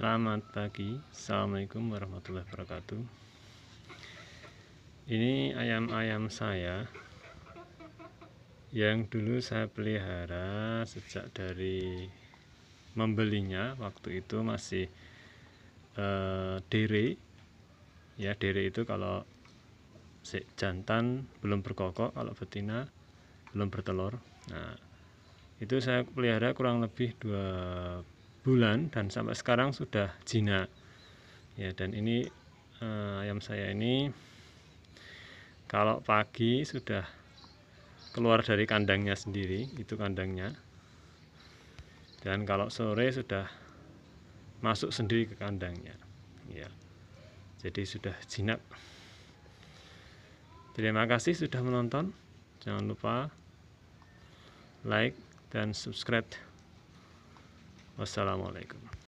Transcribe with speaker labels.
Speaker 1: Selamat pagi Assalamualaikum warahmatullahi wabarakatuh Ini ayam-ayam saya Yang dulu saya pelihara Sejak dari Membelinya Waktu itu masih uh, Dere Ya dere itu kalau si Jantan belum berkokok Kalau betina belum bertelur Nah itu saya pelihara kurang lebih dua bulan dan sampai sekarang sudah jinak ya dan ini uh, ayam saya ini kalau pagi sudah keluar dari kandangnya sendiri itu kandangnya dan kalau sore sudah masuk sendiri ke kandangnya ya jadi sudah jinak terima kasih sudah menonton jangan lupa like dan subscribe والسلام عليكم